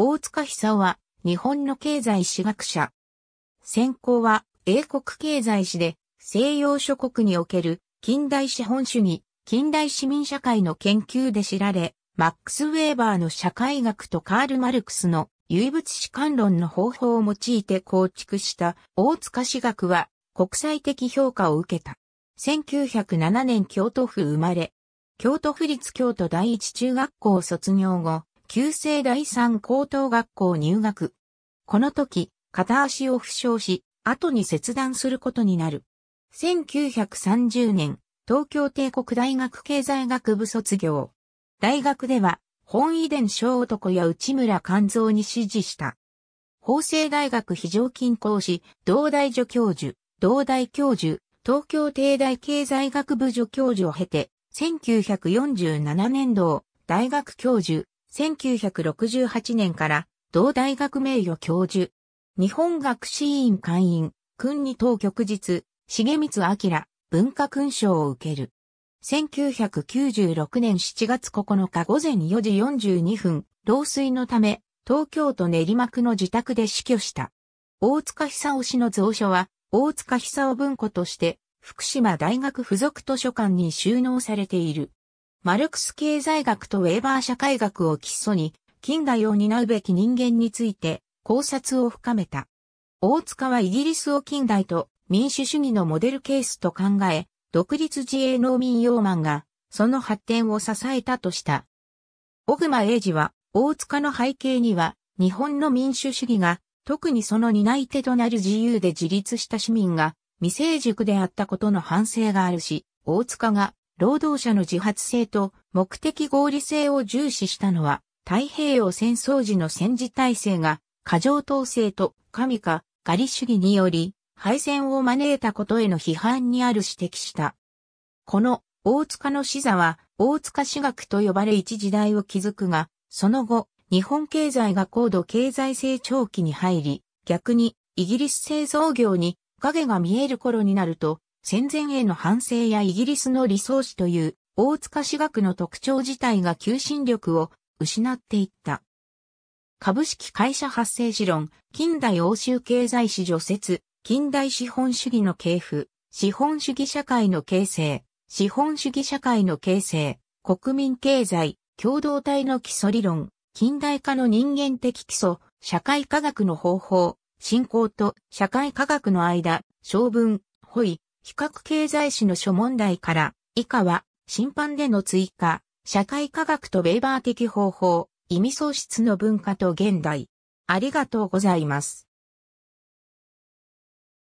大塚久夫は日本の経済史学者。専攻は英国経済史で西洋諸国における近代資本主義、近代市民社会の研究で知られ、マックス・ウェーバーの社会学とカール・マルクスの唯物史観論の方法を用いて構築した大塚史学は国際的評価を受けた。1907年京都府生まれ、京都府立京都第一中学校を卒業後、旧制第三高等学校入学。この時、片足を負傷し、後に切断することになる。1930年、東京帝国大学経済学部卒業。大学では、本遺伝小男や内村勘蔵に指示した。法政大学非常勤講師、同大助教授、同大教授、東京帝大経済学部助教授を経て、1947年度、大学教授、1968年から同大学名誉教授、日本学士院会員、君に当局日、重光明、文化勲章を受ける。1996年7月9日午前4時42分、老衰のため、東京都練馬区の自宅で死去した。大塚久夫氏の蔵書は、大塚久夫文庫として、福島大学附属図書館に収納されている。マルクス経済学とウェーバー社会学を基礎に、近代を担うべき人間について考察を深めた。大塚はイギリスを近代と民主主義のモデルケースと考え、独立自営農民用マンがその発展を支えたとした。小熊英二は大塚の背景には日本の民主主義が特にその担い手となる自由で自立した市民が未成熟であったことの反省があるし、大塚が労働者の自発性と目的合理性を重視したのは、太平洋戦争時の戦時体制が、過剰統制と神か仮主義により、敗戦を招いたことへの批判にある指摘した。この大塚の死座は、大塚私学と呼ばれ一時代を築くが、その後、日本経済が高度経済成長期に入り、逆にイギリス製造業に影が見える頃になると、戦前への反省やイギリスの理想史という大塚私学の特徴自体が求心力を失っていった。株式会社発生史論、近代欧州経済史除説、近代資本主義の系譜、資本主義社会の形成、資本主義社会の形成、国民経済、共同体の基礎理論、近代化の人間的基礎、社会科学の方法、信仰と社会科学の間、小文、ホイ、比較経済史の諸問題から、以下は、審判での追加、社会科学とベーバー的方法、意味喪失の文化と現代。ありがとうございます。